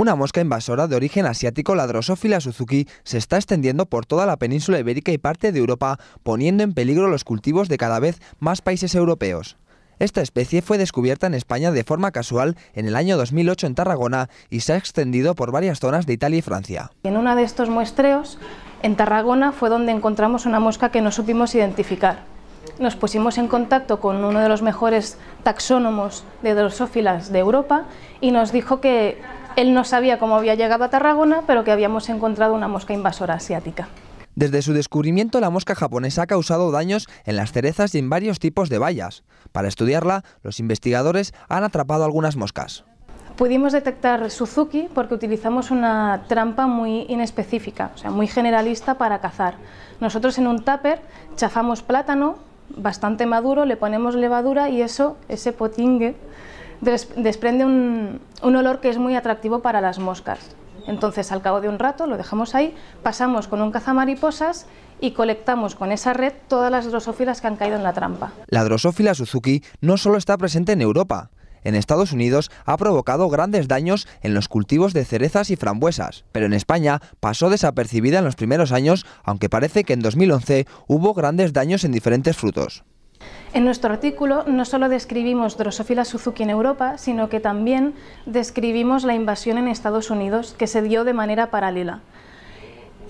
Una mosca invasora de origen asiático, la Drosophila suzuki, se está extendiendo por toda la península ibérica y parte de Europa, poniendo en peligro los cultivos de cada vez más países europeos. Esta especie fue descubierta en España de forma casual en el año 2008 en Tarragona y se ha extendido por varias zonas de Italia y Francia. En uno de estos muestreos, en Tarragona, fue donde encontramos una mosca que no supimos identificar. Nos pusimos en contacto con uno de los mejores taxónomos de drosófilas de Europa y nos dijo que él no sabía cómo había llegado a Tarragona, pero que habíamos encontrado una mosca invasora asiática. Desde su descubrimiento, la mosca japonesa ha causado daños en las cerezas y en varios tipos de bayas. Para estudiarla, los investigadores han atrapado algunas moscas. Pudimos detectar Suzuki porque utilizamos una trampa muy inespecífica, o sea, muy generalista para cazar. Nosotros en un tupper chafamos plátano bastante maduro, le ponemos levadura y eso, ese potingue, desprende un, un olor que es muy atractivo para las moscas. Entonces, al cabo de un rato, lo dejamos ahí, pasamos con un cazamariposas y colectamos con esa red todas las drosófilas que han caído en la trampa. La drosófila Suzuki no solo está presente en Europa. En Estados Unidos ha provocado grandes daños en los cultivos de cerezas y frambuesas, pero en España pasó desapercibida en los primeros años, aunque parece que en 2011 hubo grandes daños en diferentes frutos. En nuestro artículo no solo describimos Drosophila suzuki en Europa, sino que también describimos la invasión en Estados Unidos que se dio de manera paralela.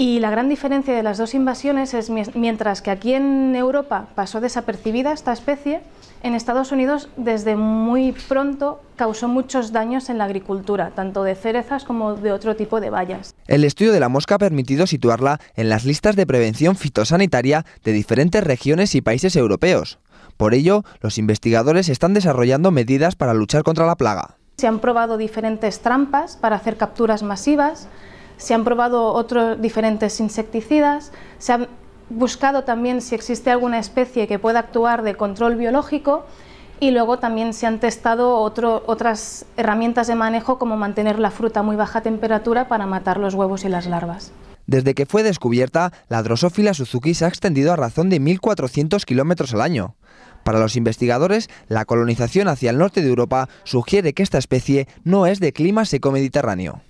Y la gran diferencia de las dos invasiones es mientras que aquí en Europa pasó desapercibida esta especie, en Estados Unidos desde muy pronto causó muchos daños en la agricultura, tanto de cerezas como de otro tipo de bayas". El estudio de la mosca ha permitido situarla en las listas de prevención fitosanitaria de diferentes regiones y países europeos. Por ello, los investigadores están desarrollando medidas para luchar contra la plaga. Se han probado diferentes trampas para hacer capturas masivas, se han probado otros diferentes insecticidas, se han buscado también si existe alguna especie que pueda actuar de control biológico y luego también se han testado otras herramientas de manejo como mantener la fruta a muy baja temperatura para matar los huevos y las larvas. Desde que fue descubierta, la Drosophila Suzuki se ha extendido a razón de 1.400 kilómetros al año. Para los investigadores, la colonización hacia el norte de Europa sugiere que esta especie no es de clima seco mediterráneo.